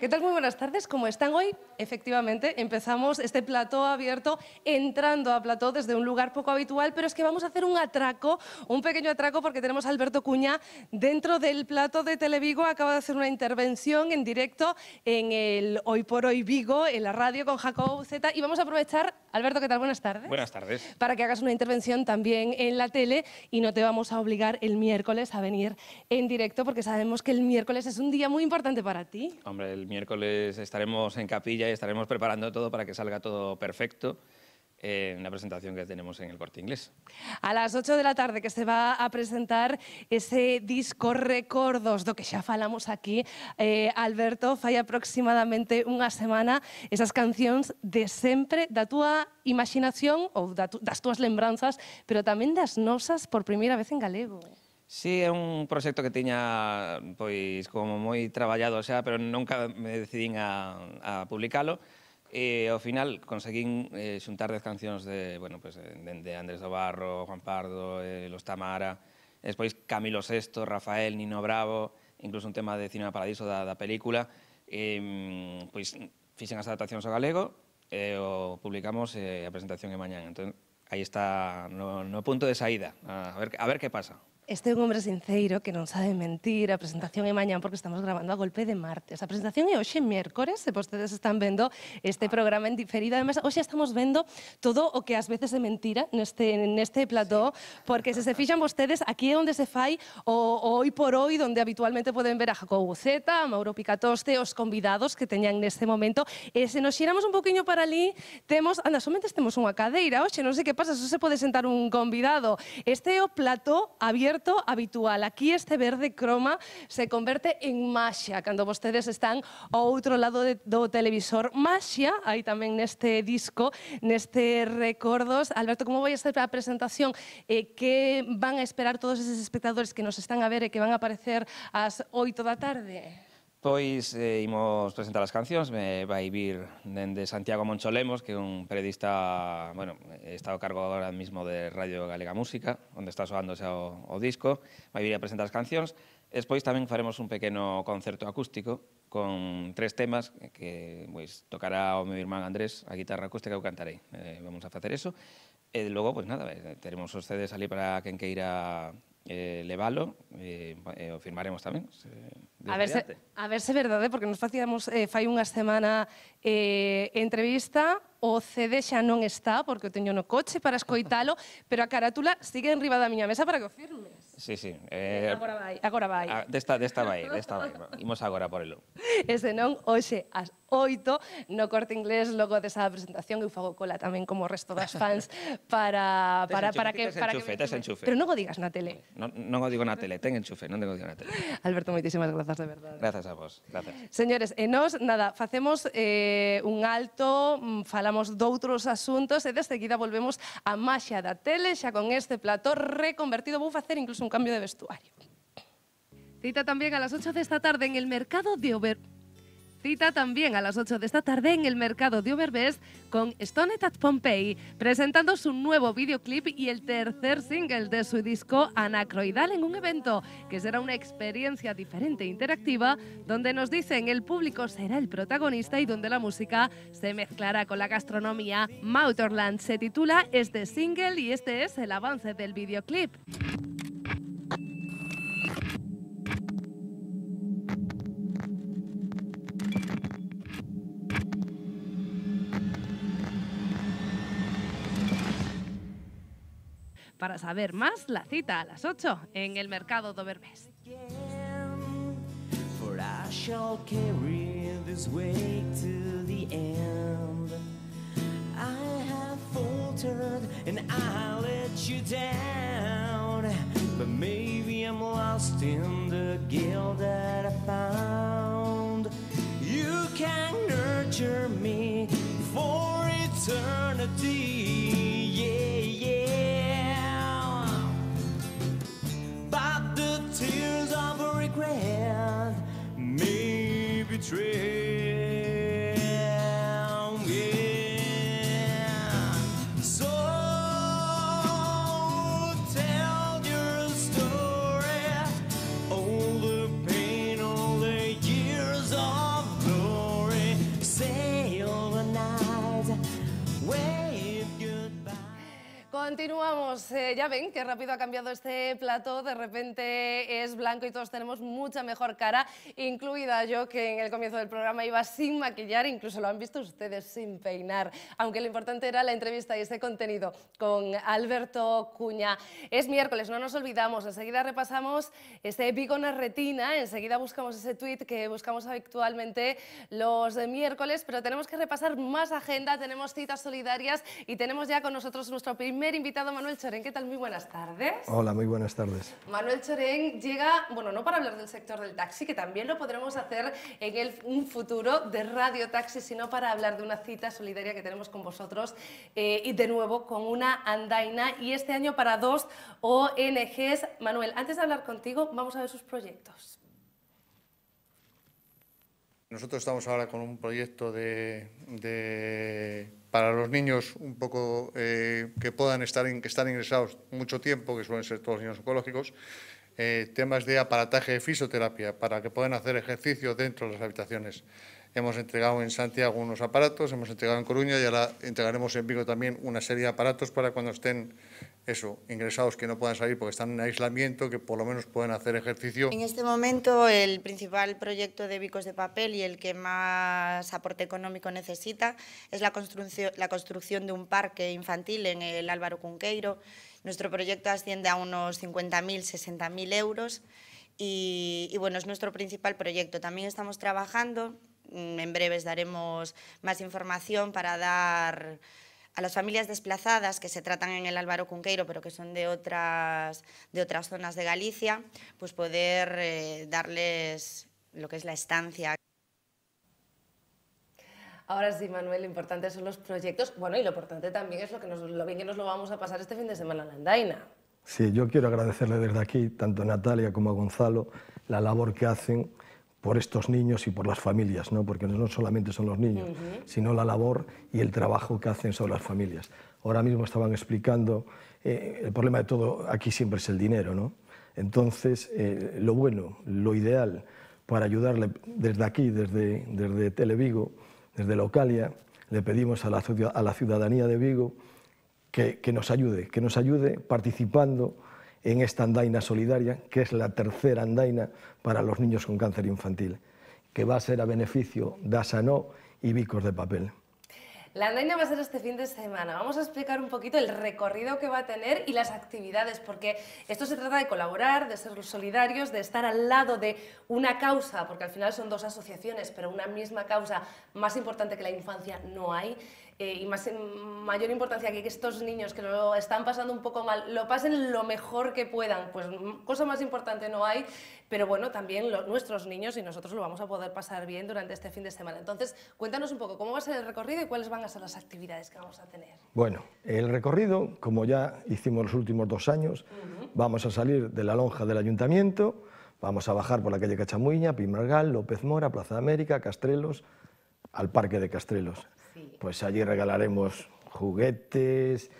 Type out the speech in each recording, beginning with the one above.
¿Qué tal? Muy buenas tardes. ¿Cómo están hoy? Efectivamente, empezamos este plató abierto entrando a plató desde un lugar poco habitual, pero es que vamos a hacer un atraco, un pequeño atraco, porque tenemos a Alberto Cuña dentro del plató de Televigo. Acaba de hacer una intervención en directo en el Hoy por Hoy Vigo, en la radio con Jacobo Z. Y vamos a aprovechar, Alberto, ¿qué tal? Buenas tardes. Buenas tardes. Para que hagas una intervención también en la tele y no te vamos a obligar el miércoles a venir en directo, porque sabemos que el miércoles es un día muy importante para ti. Hombre, el miércoles estaremos en capilla y estaremos preparando todo para que salga todo perfecto eh, en la presentación que tenemos en el Corte Inglés. A las 8 de la tarde que se va a presentar ese disco Recordos do que xa falamos aquí, eh, Alberto, fai aproximadamente unha semana esas cancións de sempre da túa imaginación ou da tu, das túas lembranzas, pero tamén das nosas por primeira vez en galego. Sí, é un proxecto que tiña pois como moi traballado xa, pero nunca me decidín a, a publicalo. E ao final conseguín eh, xuntar dez cancións de, bueno, pues, de, de Andrés do Barro, Juan Pardo, eh, Los Tamara, despois Camilo Sesto, Rafael, Nino Bravo, incluso un tema de Cinema Paradiso da, da película. E, pois fixen as adaptacións ao galego e o publicamos eh, a presentación é mañán. Entón, aí está no, no punto de saída. A ver, a ver que pasa. Este é un hombre sinceiro que non sabe mentir. A presentación é mañan porque estamos grabando a golpe de martes. A presentación é hoxe miércores, se vostedes están vendo este programa en diferido. Ademais, hoxe estamos vendo todo o que ás veces é mentira neste, neste plató, sí. porque se se fixan vostedes, aquí é onde se fai o, o oi por oi, onde habitualmente poden ver a Jacobo Buceta, a Mauro Picatoste, os convidados que teñan neste momento. E se nos xeramos un poquinho para ali, temos, anda, somente temos unha cadeira, hoxe, non sei que pasa, só se pode sentar un convidado. Este é o plató abierto certo habitual. Aquí este verde croma se converte en máxia cando vostedes están ao outro lado de, do televisor. Máxia, aí tamén neste disco, neste Recordos. Alberto, como vai ser a presentación? Eh, que van a esperar todos eses espectadores que nos están a ver e que van a aparecer ás 8 da tarde? Pois eh, imos presentar as cancións, me vai vir dende Santiago Moncholemos, que é un periodista, bueno, está ao cargo agora mesmo de Radio Galega Música, onde está soándose o, o disco, vai vir a presentar as cancións, despois tamén faremos un pequeno concerto acústico con tres temas que pois, tocará o meu irmán Andrés a guitarra acústica que eu cantarei. Eh, vamos a facer eso. E logo, pois nada, eh, teremos os CDs ali para quen queira eh, levalo e eh, eh, o firmaremos tamén. Eh, a ver, se, a ver se verdade, porque nos facíamos eh, fai unha semana eh, entrevista o CD xa non está, porque o teño no coche para escoitalo, pero a carátula sigue enriba da miña mesa para que o firmes. Sí, sí. Eh, agora vai, agora vai. A, ah, desta, desta vai, desta vai. Imos agora por elo. E senón, hoxe, as 8, no corte inglés, logo desa presentación, eu fago cola tamén como o resto das fans para, para, para, para que... Para enchufe, que Pero non o digas na tele. Non, non o digo na tele, ten enchufe, non digo na tele. Alberto, moitísimas grazas, de verdade. Grazas a vos, grazas. Señores, e nos, nada, facemos eh, un alto, mm, falamos falamos otros asuntos y ¿eh? de seguida volvemos a maxia da tele Ya con este plató reconvertido. a hacer incluso un cambio de vestuario. Cita también a las 8 de esta tarde en el mercado de Ober... Cita también a las 8 de esta tarde en el mercado de Overbest con Stone at Pompeii, presentando su nuevo videoclip y el tercer single de su disco Anacroidal en un evento que será una experiencia diferente e interactiva donde nos dicen el público será el protagonista y donde la música se mezclará con la gastronomía. Mauterland se titula este single y este es el avance del videoclip. Para saber más, la cita a las 8 en el mercado For I I shall carry this the end. have faltered and I let you down. But maybe I'm lost in the guilt that I found. You can nurture me for eternity. tree. Continuamos. Eh, ya ven qué rápido ha cambiado este plato. De repente es blanco y todos tenemos mucha mejor cara, incluida yo que en el comienzo del programa iba sin maquillar, incluso lo han visto ustedes sin peinar. Aunque lo importante era la entrevista y ese contenido con Alberto Cuña. Es miércoles, no nos olvidamos. Enseguida repasamos este épico retina. Enseguida buscamos ese tweet que buscamos habitualmente los de miércoles, pero tenemos que repasar más agenda. Tenemos citas solidarias y tenemos ya con nosotros nuestro primer invitado Manuel Chorén. ¿Qué tal? Muy buenas tardes. Hola, muy buenas tardes. Manuel Chorén llega, bueno, no para hablar del sector del taxi, que también lo podremos hacer en el, un futuro de Radio Taxi, sino para hablar de una cita solidaria que tenemos con vosotros eh, y de nuevo con una andaina y este año para dos ONGs. Manuel, antes de hablar contigo, vamos a ver sus proyectos. Nosotros estamos ahora con un proyecto de, para los niños un poco eh, que puedan estar, que están ingresados mucho tiempo, que suelen ser todos los niños oncológicos, eh, temas de aparataje de fisioterapia para que puedan hacer ejercicio dentro de las habitaciones. Hemos entregado en Santiago unos aparatos, hemos entregado en Coruña y ahora entregaremos en Vigo también una serie de aparatos para cuando estén eso, ingresados que no puedan salir porque están en aislamiento, que por lo menos pueden hacer ejercicio. En este momento el principal proyecto de Bicos de Papel y el que más aporte económico necesita es la construcción, la construcción de un parque infantil en el Álvaro Cunqueiro. Nuestro proyecto asciende a unos 50.000, 60.000 euros y, y bueno, es nuestro principal proyecto. También estamos trabajando, mm, en breves daremos más información para dar a las familias desplazadas que se tratan en el Álvaro Cunqueiro, pero que son de otras, de otras zonas de Galicia, pues poder eh, darles lo que es la estancia. Ahora sí, Manuel, lo importante son los proyectos. Bueno, y lo importante también es lo, que nos, lo bien que nos lo vamos a pasar este fin de semana en Andaina. Sí, yo quiero agradecerle desde aquí, tanto a Natalia como a Gonzalo, la labor que hacen por estos niños y por las familias, ¿no? porque no solamente son los niños, sino la labor y el trabajo que hacen sobre las familias. Ahora mismo estaban explicando, eh, el problema de todo aquí siempre es el dinero, ¿no? Entonces, eh, lo bueno, lo ideal para ayudarle desde aquí, desde, desde Televigo, desde Localia, le pedimos a la, ciudadanía de Vigo que, que nos ayude, que nos ayude participando en esta andaina solidaria, que es la tercera andaina para los niños con cáncer infantil, que va a ser a beneficio de Asano y Bicos de Papel. La andaina va a ser este fin de semana. Vamos a explicar un poquito el recorrido que va a tener y las actividades, porque esto se trata de colaborar, de ser solidarios, de estar al lado de una causa, porque al final son dos asociaciones, pero una misma causa más importante que la infancia no hay. Eh, y más mayor importancia que, estos niños que lo están pasando un poco mal lo pasen lo mejor que puedan. Pues mm, cosa más importante no hay, pero bueno, también nuestros niños y nosotros lo vamos a poder pasar bien durante este fin de semana. Entonces, cuéntanos un poco cómo va a ser el recorrido y cuáles van a ser las actividades que vamos a tener. Bueno, el recorrido, como ya hicimos los últimos dos años, vamos a salir de la lonja del ayuntamiento. Vamos a bajar por la calle Cachamuña, Pimargal, López Mora, Plaza de América, Castrelos, al Parque de Castrelos pues allí regalaremos juguetes,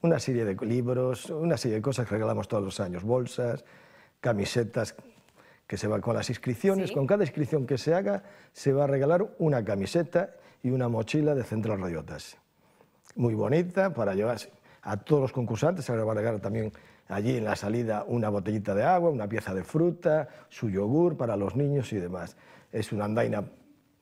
una serie de libros, una serie de cosas que regalamos todos los años, bolsas, camisetas que se va con las inscripciones, con cada inscripción que se haga se va a regalar una camiseta y una mochila de Central Rayotas. Muy bonita para llevarse a todos los concursantes, se va a regalar también allí en la salida una botellita de agua, una pieza de fruta, su yogur para los niños y demás. Es una andaina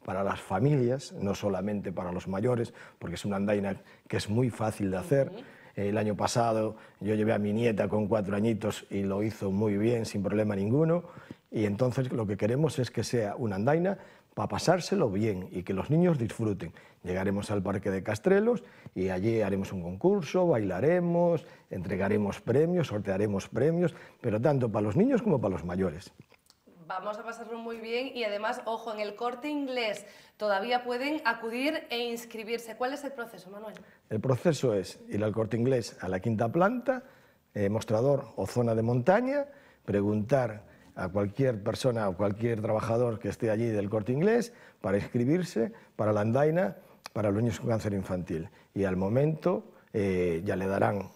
para las familias, no solamente para los mayores, porque es una andaina que es muy fácil de hacer. El año pasado yo llevé a mi nieta con cuatro añitos y lo hizo muy bien, sin problema ninguno. Y entonces lo que queremos es que sea una andaina para pasárselo bien y que los niños disfruten. Llegaremos al Parque de Castrelos y allí haremos un concurso, bailaremos, entregaremos premios, sortearemos premios, pero tanto para los niños como para los mayores. Vamos a pasarlo muy bien y además, ojo, en el corte inglés todavía pueden acudir e inscribirse. ¿Cuál es el proceso, Manuel? El proceso es ir al corte inglés a la quinta planta, eh, mostrador o zona de montaña, preguntar a cualquier persona o cualquier trabajador que esté allí del corte inglés para inscribirse para la andaina para los niños con cáncer infantil. Y al momento eh, ya le darán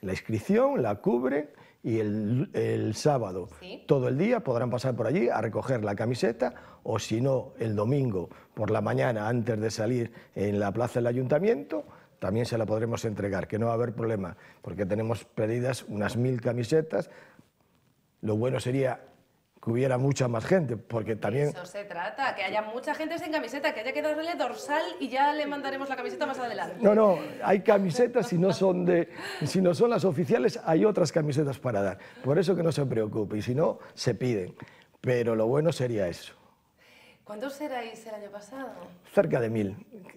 la inscripción, la cubre y el, sábado todo el día podrán pasar por allí a recoger la camiseta o si no, el domingo por la mañana antes de salir en la plaza del ayuntamiento también se la podremos entregar, que no va a haber problema, porque tenemos pedidas unas mil camisetas. Lo bueno sería que hubiera mucha más gente, porque también... Eso se trata, que haya mucha gente sin camiseta, que haya que darle dorsal y ya le mandaremos la camiseta más adelante. No, no, hay camisetas, si no son, de, si no son las oficiales, hay otras camisetas para dar. Por eso que no se preocupe, y si no, se piden. Pero lo bueno sería eso. ¿Cuántos erais el año pasado? Cerca de mil.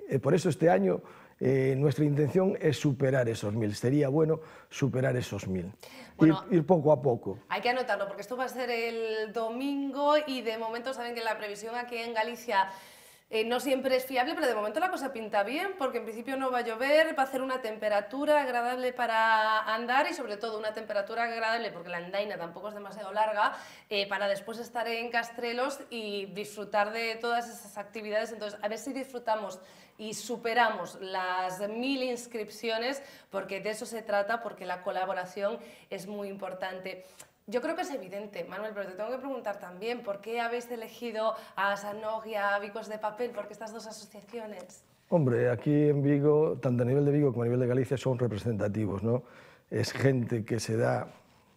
Eh, por eso este año eh, nuestra intención es superar esos mil. Sería bueno superar esos mil. ir, poco a poco. Hay que anotarlo porque esto va a ser el domingo y de momento saben que la previsión aquí en Galicia eh, no siempre es fiable, pero de momento la cosa pinta bien porque en principio no va a llover, va a hacer una temperatura agradable para andar y sobre todo una temperatura agradable porque la andaina tampoco es demasiado larga eh, para después estar en Castrelos y disfrutar de todas esas actividades. Entonces, a ver si disfrutamos y superamos las mil inscripciones porque de eso se trata, porque la colaboración es muy importante. Yo creo que es evidente, Manuel, pero te tengo que preguntar también, ¿por qué habéis elegido a Sanog y a Vicos de Papel? porque estas dos asociaciones? Hombre, aquí en Vigo, tanto a nivel de Vigo como a nivel de Galicia, son representativos, ¿no? Es gente que se da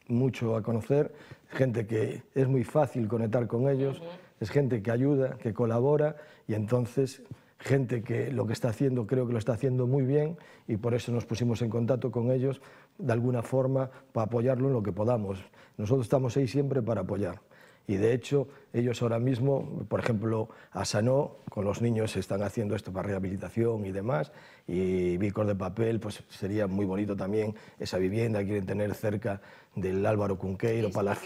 mucho a conocer, gente que es muy fácil conectar con ellos, es gente que ayuda, que colabora y entonces gente que lo que está haciendo creo que lo está haciendo muy bien y por eso nos pusimos en contacto con ellos de alguna forma para apoyarlo en lo que podamos. Nosotros estamos ahí siempre para apoyar. Y de hecho, ellos ahora mismo, por ejemplo, a Sanó con los niños están haciendo esto para rehabilitación y demás, y Bicor de Papel, pues sería muy bonito también esa vivienda, quieren tener cerca del Álvaro Cunqueiro para las,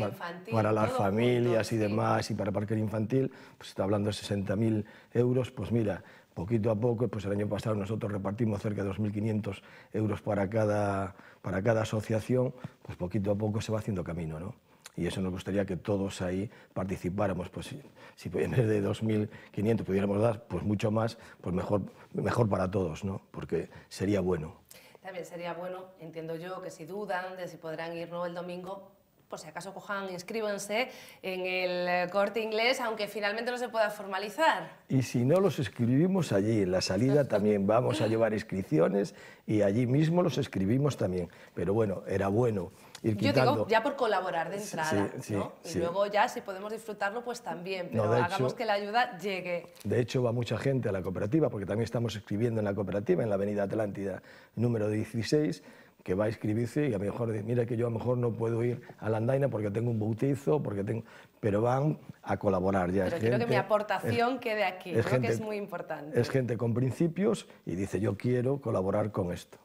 para las familias y demás, y para parque infantil, pues está hablando de 60.000 euros, pues mira, poquito a poco, pues el año pasado nosotros repartimos cerca de 2.500 euros para cada, para cada asociación, pues poquito a poco se va haciendo camino, ¿no? Y eso nos gustaría que todos ahí participáramos, pues si en vez de 2.500 pudiéramos dar, pues mucho más, pues mejor, mejor para todos, ¿no? Porque sería bueno. También sería bueno, entiendo yo, que si dudan de si podrán ir no el domingo, por si acaso cojan, inscríbanse en el corte inglés, aunque finalmente no se pueda formalizar. Y si no, los escribimos allí, en la salida también vamos a llevar inscripciones y allí mismo los escribimos también. Pero bueno, era bueno. Ir quitando. Yo digo, ya por colaborar de entrada, sí, ¿no? Y luego ya, si podemos disfrutarlo, pues también, pero hagamos que la ayuda llegue. De hecho, va mucha gente a la cooperativa, porque también estamos escribiendo en la cooperativa, en la Avenida Atlántida, número 16, que va a escribirse y a lo mejor dice, mira que yo a lo mejor no puedo ir a la andaina porque tengo un bautizo, porque tengo... Pero van a colaborar ya. Pero quiero que mi aportación quede aquí, creo que es muy importante. Es gente con principios y dice, yo quiero colaborar con esto.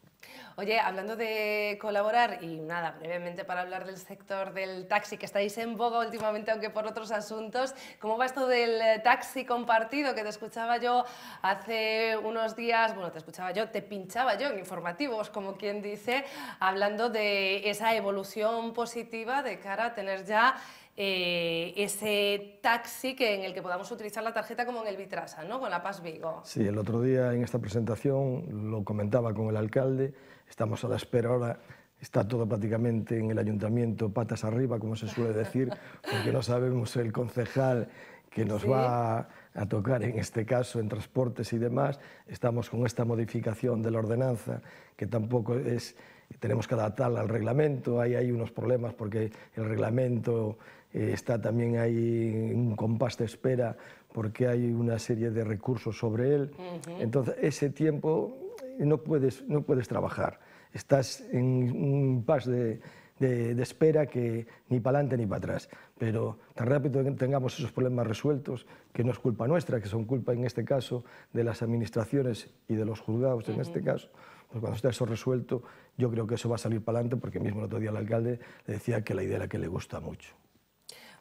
Oye, hablando de colaborar y nada, brevemente para hablar del sector del taxi que estáis en boga últimamente, aunque por otros asuntos, ¿cómo va esto del eh, taxi compartido que te escuchaba yo hace unos días? Bueno, te escuchaba yo, te pinchaba yo en informativos, como quien dice, hablando de esa evolución positiva de cara a tener ya eh, ese taxi en el que podamos utilizar la tarjeta como en el Vitrasa, ¿no? con la Paz Vigo. Sí, el otro día en esta presentación lo comentaba con el alcalde Estamos a la espera ahora, está todo prácticamente en el ayuntamiento patas arriba, como se suele decir, porque no sabemos el concejal que nos va a tocar en este caso en transportes y demás. Estamos con esta modificación de la ordenanza, que tampoco es, tenemos que adaptarla al reglamento. Ahí hay unos problemas porque el reglamento eh, está también ahí en un compás de espera porque hay una serie de recursos sobre él. Entonces, ese tiempo no puedes, no puedes trabajar. Estás en un paso de, espera que ni para adelante ni para atrás. Pero tan rápido que tengamos esos problemas resueltos, que no es culpa nuestra, que son culpa en este caso de las administraciones y de los juzgados en este caso, pues cuando esté eso resuelto, yo creo que eso va a salir para adelante, porque mismo el otro día el alcalde le decía que la idea era que le gusta mucho.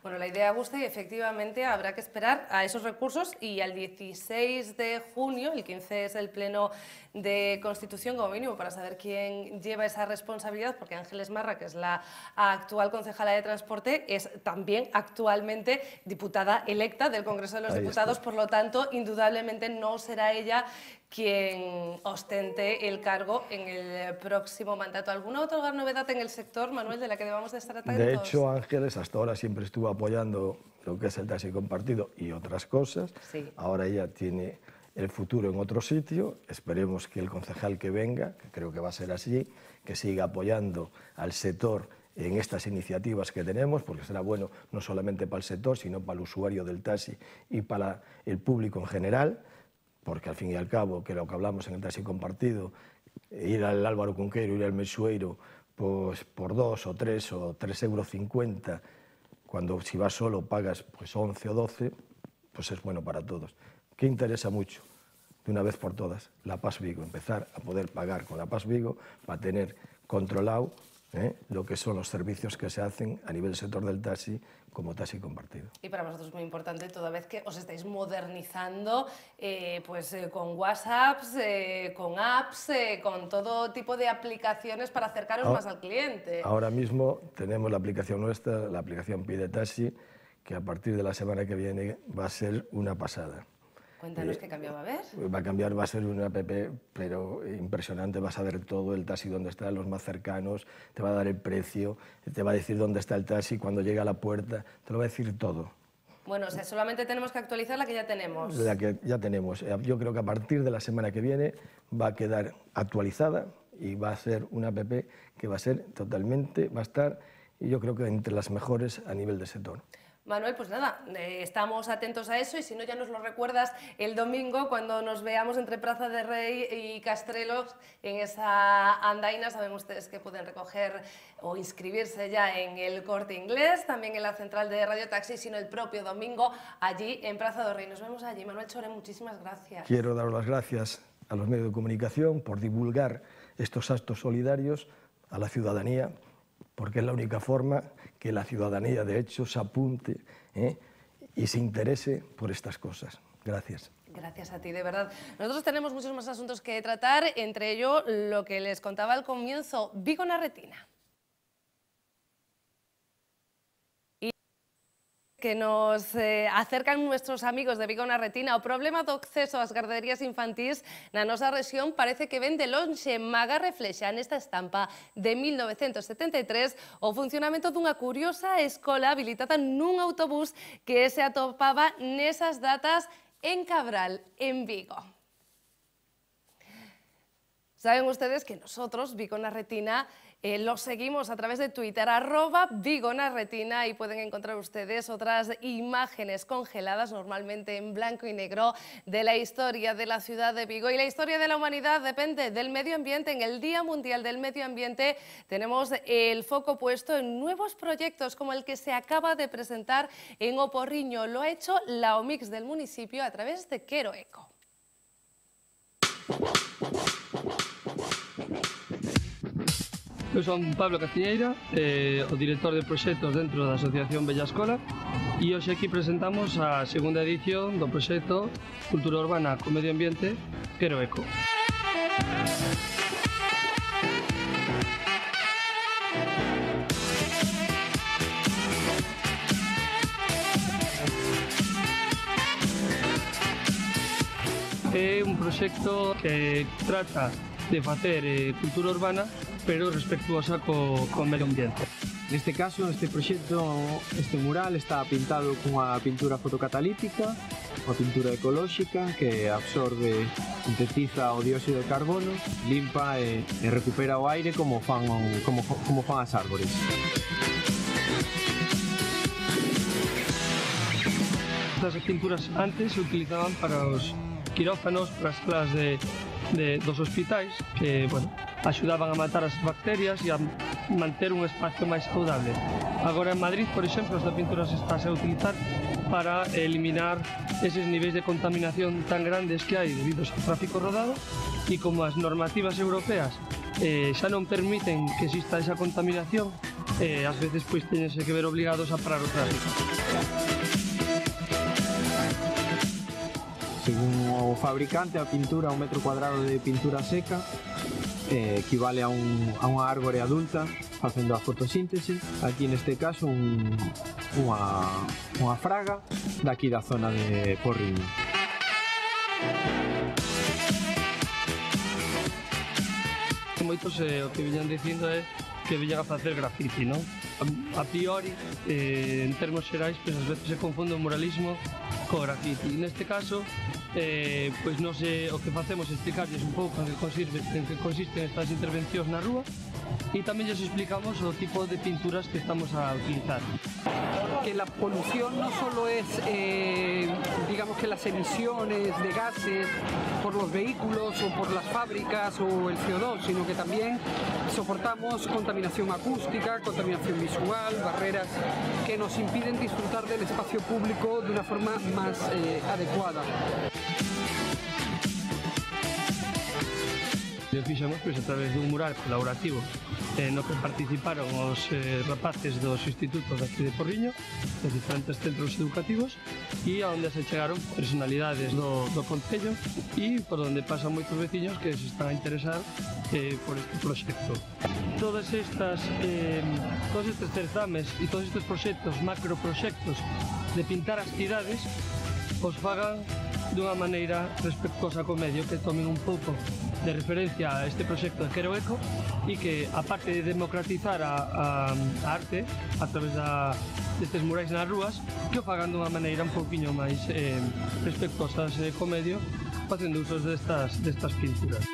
Bueno, la idea gusta y efectivamente habrá que esperar a esos recursos y al 16 de junio, el 15 es el pleno de Constitución como mínimo para saber quién lleva esa responsabilidad, porque Ángeles Marra, que es la actual concejala de Transporte, es también actualmente diputada electa del Congreso de los Diputados, por lo tanto, indudablemente no será ella quien ostente el cargo en el próximo mandato. ¿Alguna otra novedad en el sector, Manuel, de la que debamos de estar atentos? De hecho, Ángeles hasta ahora siempre estuvo apoyando lo que es el taxi compartido y otras cosas. Ahora ella tiene el futuro en otro sitio. Esperemos que el concejal que venga, que creo que va a ser así, que siga apoyando al sector en estas iniciativas que tenemos, porque será bueno no solamente para el sector, sino para el usuario del taxi y para el público en general porque al fin y al cabo, que lo que hablamos en el taxi compartido, ir al Álvaro Cunqueiro, ir al Mesueiro, pues por dos o tres o tres euros, cuando si vas solo pagas pues 11 o 12, pues es bueno para todos. ¿Qué interesa mucho? De una vez por todas, la Paz Vigo, empezar a poder pagar con la Paz Vigo para tener controlado ¿eh? lo que son los servicios que se hacen a nivel sector del taxi como taxi compartido. Y para vosotros es muy importante, toda vez que os estáis modernizando eh, pues, eh, con WhatsApps, eh, con apps, con todo tipo de aplicaciones para acercaros ah, más al cliente. Ahora mismo tenemos la aplicación nuestra, la aplicación Pide Taxi, que a partir de la semana que viene va a ser una pasada. Cuéntanos qué cambio va a haber. Va a cambiar, va a ser una app, pero impresionante. Vas a ver todo el taxi, donde está, los más cercanos, te va a dar el precio, te va a decir dónde está el taxi cuando llega a la puerta, te lo va a decir todo. Bueno, o sea, solamente tenemos que actualizar la que ya tenemos. La que ya tenemos. Yo creo que a partir de la semana que viene va a quedar actualizada y va a ser una app que va a ser totalmente, va a estar, yo creo que entre las mejores a nivel de sector. Manuel, pues nada, eh, estamos atentos a eso y si no ya nos lo recuerdas el domingo cuando nos veamos entre Plaza de Rey y Castrelos en esa andaina. Saben ustedes que pueden recoger o inscribirse ya en el Corte Inglés, también en la central de Radio Taxi, sino el propio domingo allí en Plaza de Rey. Nos vemos allí. Manuel Chore, muchísimas gracias. Quiero dar las gracias a los medios de comunicación por divulgar estos actos solidarios a la ciudadanía, porque es la única forma que la ciudadanía, de hecho, se apunte ¿eh? y se interese por estas cosas. Gracias. Gracias a ti, de verdad. Nosotros tenemos muchos más asuntos que tratar, entre ellos lo que les contaba al comienzo, Vigo retina. que nos eh, acercan nuestros amigos de Vigo na Retina. O problema de acceso ás garderías infantís na nosa región parece que ven de longe... maga en esta estampa de 1973 o funcionamiento de una curiosa escola habilitada en un autobús que se atopaba en esas datas en Cabral, en Vigo. Saben ustedes que nosotros, Vigo la Retina, eh, los seguimos a través de Twitter, arroba Vigonarretina, y pueden encontrar ustedes otras imágenes congeladas, normalmente en blanco y negro, de la historia de la ciudad de Vigo. Y la historia de la humanidad depende del medio ambiente. En el Día Mundial del Medio Ambiente tenemos el foco puesto en nuevos proyectos, como el que se acaba de presentar en Oporriño. Lo ha hecho la OMIX del municipio a través de Quero Eco. Eu son Pablo Castiñeira, eh, o director de proxectos dentro da Asociación Bella Escola e hoxe aquí presentamos a segunda edición do proxecto Cultura Urbana co Medio Ambiente Quero Eco. É un proxecto que trata de facer eh, cultura urbana pero respectuosa co, co medio ambiente. Neste caso, este proxecto, este mural está pintado cunha pintura fotocatalítica, unha pintura ecolóxica que absorbe, sintetiza o dióxido de carbono, limpa e, e recupera o aire como fan, como, como fan as árbores. Estas pinturas antes se utilizaban para os quirófanos, para as salas de, de, dos hospitais, que, bueno, axudaban a matar as bacterias e a manter un espacio máis saudable. Agora en Madrid, por exemplo, esta pintura se está a utilizar para eliminar eses niveis de contaminación tan grandes que hai debido ao tráfico rodado e como as normativas europeas eh, xa non permiten que exista esa contaminación, eh, ás veces pois teñense que ver obligados a parar o tráfico. Según o fabricante, a pintura, un metro cuadrado de pintura seca, eh, equivale a, un, a unha árbore adulta facendo a fotosíntese aquí neste caso un, unha, unha fraga daqui da zona de Porriño Moitos eh, o que viñan dicindo é que viñan a facer grafiti, non? A, priori, eh, en termos xerais, pois pues, ás veces se confunde o muralismo co grafiti. Neste caso, eh, pois non se, o que facemos é explicarles un pouco en que consiste, en que consisten estas intervencións na rúa e tamén lles explicamos o tipo de pinturas que estamos a utilizar. que la polución no solo es, eh, digamos que las emisiones de gases por los vehículos o por las fábricas o el CO2, sino que también soportamos contaminación acústica, contaminación visual, barreras que nos impiden disfrutar del espacio público de una forma más eh, adecuada. e fixemos pois, a través dun mural colaborativo eh, no que participaron os eh, rapaces dos institutos daqui de Porriño de diferentes centros educativos e onde se chegaron personalidades do, do Concello e por onde pasan moitos veciños que se están a interesar eh, por este proxecto. Todas estas, eh, todos estes certames e todos estes proxectos, macroproxectos de pintar as cidades, os fagan una manera respectuosa co medio que tomen un poco de referencia a este proyecto de Quero Eco que, aparte de democratizar a, arte a través de da, destes en las ruas, que o de una manera un poquito más eh, respectuosa a ese co medio facendo usos destas, destas pinturas.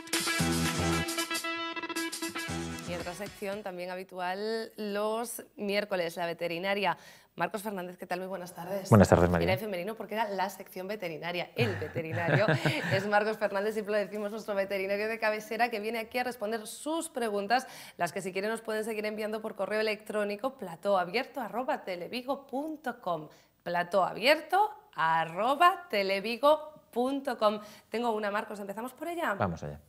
Y otra sección también habitual los miércoles, la veterinaria. Marcos Fernández, ¿qué tal? Muy buenas tardes. Buenas tardes, María. Era femenino porque era la sección veterinaria, el veterinario. es Marcos Fernández, siempre lo decimos, nuestro veterinario de cabecera, que viene aquí a responder sus preguntas, las que si quieren nos pueden seguir enviando por correo electrónico platoabierto.televigo.com platoabierto.televigo.com Tengo una, Marcos, ¿empezamos por ella? Vamos allá.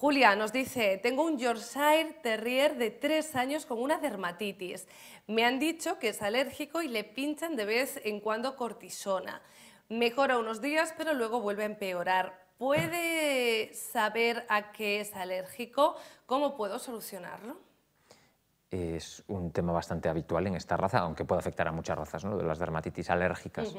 Julia nos dice, tengo un Yorkshire Terrier de tres años con una dermatitis. Me han dicho que es alérgico y le pinchan de vez en cuando cortisona. Mejora unos días, pero luego vuelve a empeorar. ¿Puede saber a qué es alérgico? ¿Cómo puedo solucionarlo? Es un tema bastante habitual en esta raza, aunque puede afectar a muchas razas, ¿no? de las dermatitis alérgicas.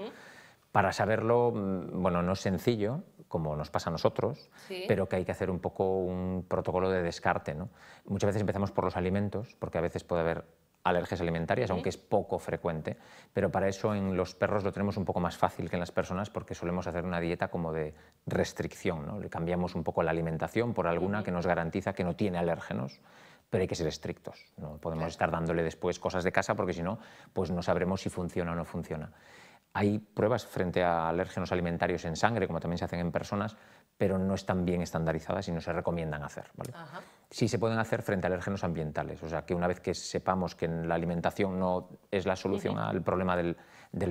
Para saberlo, mm, bueno, no es sencillo, como nos pasa a nosotros, pero que hay que hacer un poco un protocolo de descarte. ¿no? Muchas veces empezamos por los alimentos, porque a veces puede haber alergias alimentarias, aunque es poco frecuente, pero para eso en los perros lo tenemos un poco más fácil que en las personas porque solemos hacer una dieta como de restricción, Le cambiamos un poco la alimentación por alguna que nos garantiza que no tiene alérgenos, pero hay que ser estrictos, podemos estar dándole después cosas de casa porque si no, pues no sabremos si funciona o no funciona. Hay pruebas frente a alérgenos alimentarios en sangre, como también se hacen en personas, pero no están bien estandarizadas y no se recomiendan hacer. ¿vale? Sí se pueden hacer frente a alérgenos ambientales, o sea que una vez que sepamos que la alimentación no es la solución al problema del,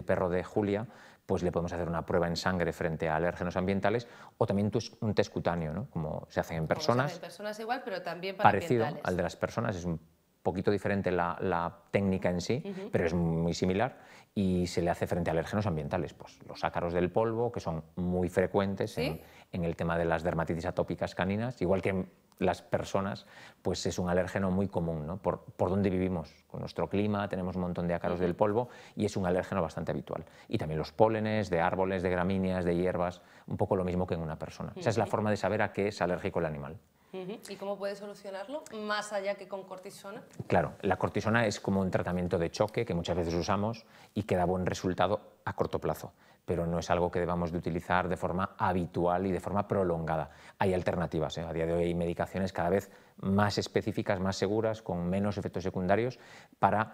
perro de Julia, pues le podemos hacer una prueba en sangre frente a alérgenos ambientales o también un test cutáneo, ¿no? como se hacen en personas. en personas igual, pero también para Parecido al de las personas, es un poquito diferente la, técnica en sí, pero es muy similar y se le hace frente a alérgenos ambientales, pues los ácaros del polvo, que son muy frecuentes en, el tema de las dermatitis atópicas caninas, igual que en las personas, pues es un alérgeno muy común, ¿no? Por, por donde vivimos, con nuestro clima tenemos un montón de ácaros del polvo y es un alérgeno bastante habitual. Y también los pólenes de árboles, de gramíneas, de hierbas, un poco lo mismo que en una persona. Esa es la forma de saber a qué es alérgico el animal. ¿Y cómo puede solucionarlo más allá que con cortisona? Claro, la cortisona es como un tratamiento de choque que muchas veces usamos y que da buen resultado a corto plazo, pero no es algo que debamos de utilizar de forma habitual y de forma prolongada. Hay alternativas, ¿eh? a día de hoy hay medicaciones cada vez más específicas, más seguras, con menos efectos secundarios para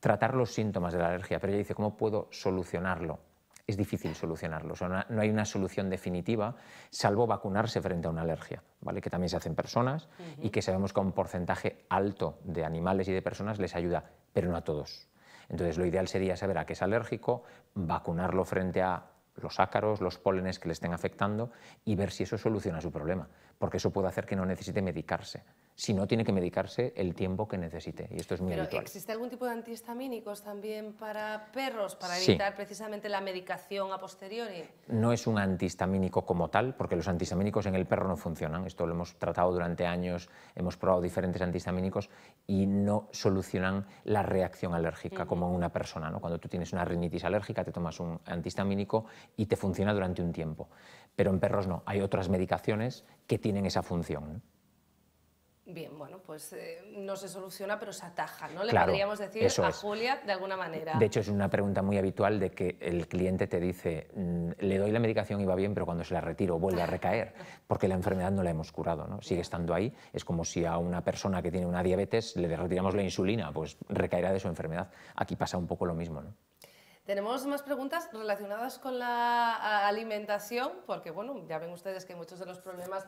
tratar los síntomas de la alergia, pero ella dice, ¿cómo puedo solucionarlo? es difícil solucionarlo. no hay una solución definitiva, salvo vacunarse frente a una alergia, ¿vale? que también se hacen personas y que sabemos que un porcentaje alto de animales y de personas les ayuda, pero no a todos. Entonces, lo ideal sería saber a qué es alérgico, vacunarlo frente a los ácaros, los pólenes que le estén afectando y ver si eso soluciona su problema, porque eso puede hacer que no necesite medicarse si no tiene que medicarse el tiempo que necesite. Y esto es muy ¿existe algún tipo de antihistamínicos también para perros, para evitar precisamente la medicación a posteriori? No es un antihistamínico como tal, porque los antihistamínicos en el perro no funcionan. Esto lo hemos tratado durante años, hemos probado diferentes antihistamínicos y no solucionan la reacción alérgica como en una persona. ¿no? Cuando tú tienes una rinitis alérgica, te tomas un antihistamínico y te funciona durante un tiempo. Pero en perros no, hay otras medicaciones que tienen esa función. Bien, bueno, pues eh, no se soluciona, pero se ataja, ¿no? Le podríamos decir a Julia de alguna manera. De hecho, es una pregunta muy habitual de que el cliente te dice, mm, le doy la medicación y va bien, pero cuando se la retiro vuelve a recaer, porque la enfermedad no la hemos curado, ¿no? Sigue estando ahí. Es como si a una persona que tiene una diabetes le retiramos la insulina, pues recaerá de su enfermedad. Aquí pasa un poco lo mismo, ¿no? Tenemos más preguntas relacionadas con la alimentación, porque bueno, ya ven ustedes que muchos de los problemas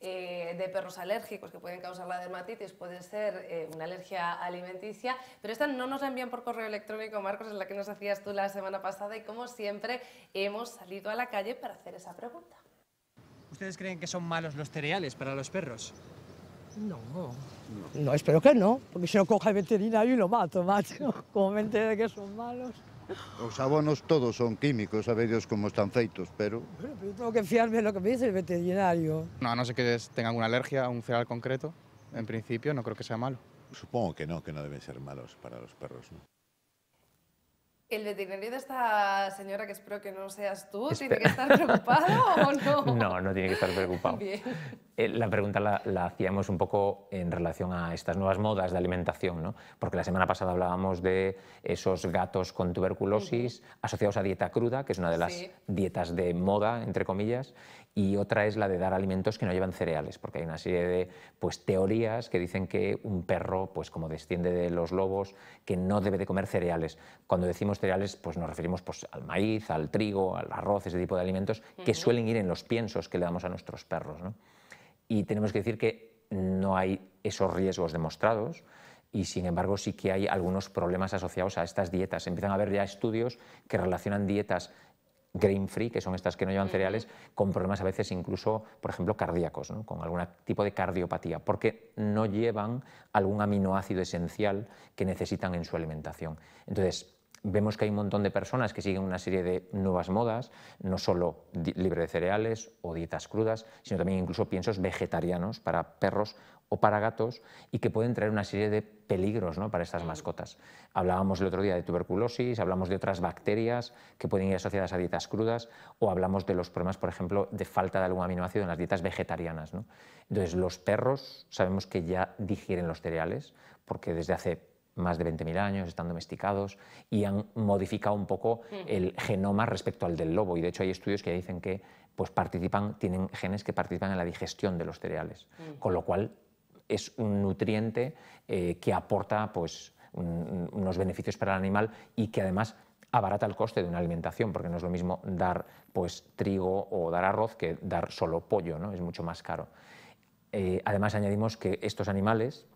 eh, de perros alérgicos que pueden causar la dermatitis pueden ser eh, una alergia alimenticia, pero esta no nos la envían por correo electrónico, Marcos, es la que nos hacías tú la semana pasada y como siempre hemos salido a la calle para hacer esa pregunta. ¿Ustedes creen que son malos los cereales para los perros? No. No, espero que no, porque si no cojo el veterinario y lo mato, macho. Como me entiende que son malos. Los abonos todos son químicos, sabéis cómo están feitos, pero... tengo que fiarme en lo que me dice el veterinario. No, no sé que tengan alguna alergia a un cereal concreto, en principio no creo que sea malo. Supongo que no, que no deben ser malos para los perros, ¿no? ¿El veterinario de esta señora, que espero que no seas tú, tiene que estar preocupado o no? No, no tiene que estar preocupado. Bien. Eh, la pregunta la, hacíamos un poco en relación a estas nuevas modas de alimentación, ¿no? porque la semana pasada hablábamos de esos gatos con tuberculosis asociados a dieta cruda, que es una de las dietas de moda, entre comillas, y otra es la de dar alimentos que no llevan cereales, porque hay una serie de pues, teorías que dicen que un perro, pues como desciende de los lobos, que no debe de comer cereales. Cuando decimos cereales, pues nos referimos pues, al maíz, al trigo, al arroz, ese tipo de alimentos que suelen ir en los piensos que le damos a nuestros perros. ¿no? y tenemos que decir que no hay esos riesgos demostrados y sin embargo sí que hay algunos problemas asociados a estas dietas. Empiezan a haber ya estudios que relacionan dietas grain free, que son estas que no llevan cereales, con problemas a veces incluso, por ejemplo, cardíacos, con algún tipo de cardiopatía, porque no llevan algún aminoácido esencial que necesitan en su alimentación. Entonces, vemos que hay un montón de personas que siguen una serie de nuevas modas, no solo libre de cereales o dietas crudas, sino también incluso piensos vegetarianos para perros o para gatos y que pueden traer una serie de peligros para estas mascotas. Hablábamos el otro día de tuberculosis, hablamos de otras bacterias que pueden ir asociadas a dietas crudas o hablamos de los problemas, por ejemplo, de falta de algún aminoácido en las dietas vegetarianas. Entonces, los perros sabemos que ya digieren los cereales porque desde hace más de 20.000 años, están domesticados y han modificado un poco el genoma respecto al del lobo. Y de hecho hay estudios que dicen que pues, participan, tienen genes que participan en la digestión de los cereales, mm. con lo cual es un nutriente eh, que aporta pues, unos beneficios para el animal y que además abarata el coste de una alimentación, porque no es lo mismo dar pues, trigo o dar arroz que dar solo pollo, ¿no? es mucho más caro. Eh, además añadimos que estos animales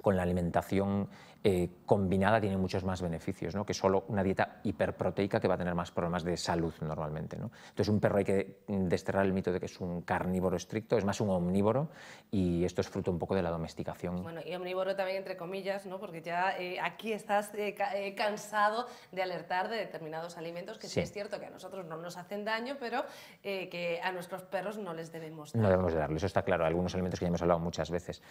con la alimentación eh, combinada tiene muchos más beneficios ¿no? que solo una dieta hiperproteica que va a tener más problemas de salud normalmente. ¿no? Entonces un perro hay que desterrar el mito de que es un carnívoro estricto, es más un omnívoro y esto es fruto un poco de la domesticación. Bueno, y omnívoro también entre comillas, ¿no? porque ya eh, aquí estás eh, cansado de alertar de determinados alimentos que sí. es cierto que a nosotros no nos hacen daño, pero que a nuestros perros no les debemos dar. No debemos darles, eso está claro, algunos alimentos que ya hemos hablado muchas veces.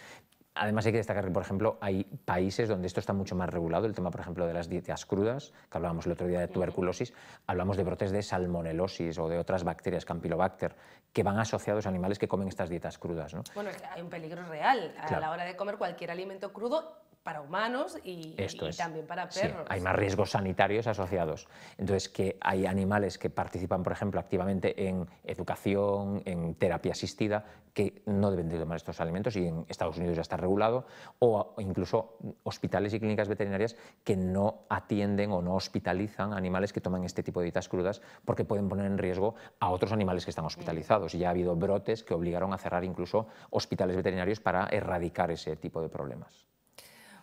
Además hay que destacar que, por ejemplo, hay países donde esto está mucho más regulado, el tema, por ejemplo, de las dietas crudas, que hablábamos el otro día de tuberculosis, hablamos de brotes de salmonelosis o de otras bacterias, campylobacter, que van asociados a animales que comen estas dietas crudas. Bueno, es que hay un peligro real a la hora de comer cualquier alimento crudo para humanos y, también para perros. hay más riesgos sanitarios asociados. Entonces, que hay animales que participan, por ejemplo, activamente en educación, en terapia asistida, que no deben de tomar estos alimentos y en Estados Unidos ya está regulado, o incluso hospitales y clínicas veterinarias que no atienden o no hospitalizan animales que toman este tipo de dietas crudas porque pueden poner en riesgo a otros animales que están hospitalizados. Ya ha habido brotes que obligaron a cerrar incluso hospitales veterinarios para erradicar ese tipo de problemas.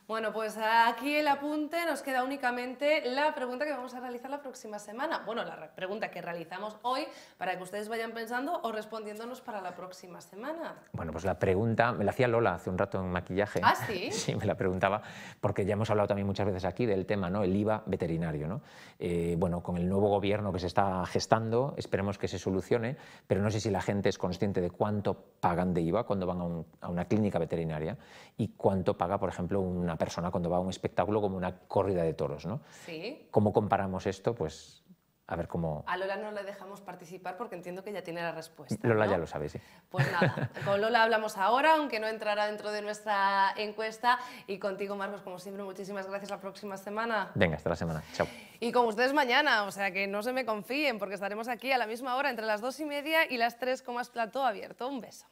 Bueno, pues aquí el apunte nos queda únicamente la pregunta que vamos a realizar la próxima semana. Bueno, la pregunta que realizamos hoy para que ustedes vayan pensando o respondiéndonos para la próxima semana. Bueno, pues la pregunta me la hacía Lola hace un rato en maquillaje. Ah, sí. Sí, me la preguntaba porque ya hemos hablado también muchas veces aquí del tema, ¿no? El IVA veterinario, ¿no? Eh, bueno, con el nuevo gobierno que se está gestando, esperemos que se solucione, pero no sé si la gente es consciente de cuánto pagan de IVA cuando van a, a una clínica veterinaria y cuánto paga, por ejemplo, una persona cuando va a un espectáculo como una corrida de toros, ¿no? Sí. ¿Cómo comparamos esto? Pues a ver cómo... A Lola no le dejamos participar porque entiendo que ya tiene la respuesta. Lola ya lo sabe, sí. Pues nada, con Lola hablamos ahora, aunque no entrará dentro de nuestra encuesta. Y contigo, Marcos, como siempre, muchísimas gracias la próxima semana. Venga, hasta la semana. Chao. Y con ustedes mañana, o sea que no se me confíen porque estaremos aquí a la misma hora, entre las dos y media y las tres, con más plató abierto. Un beso.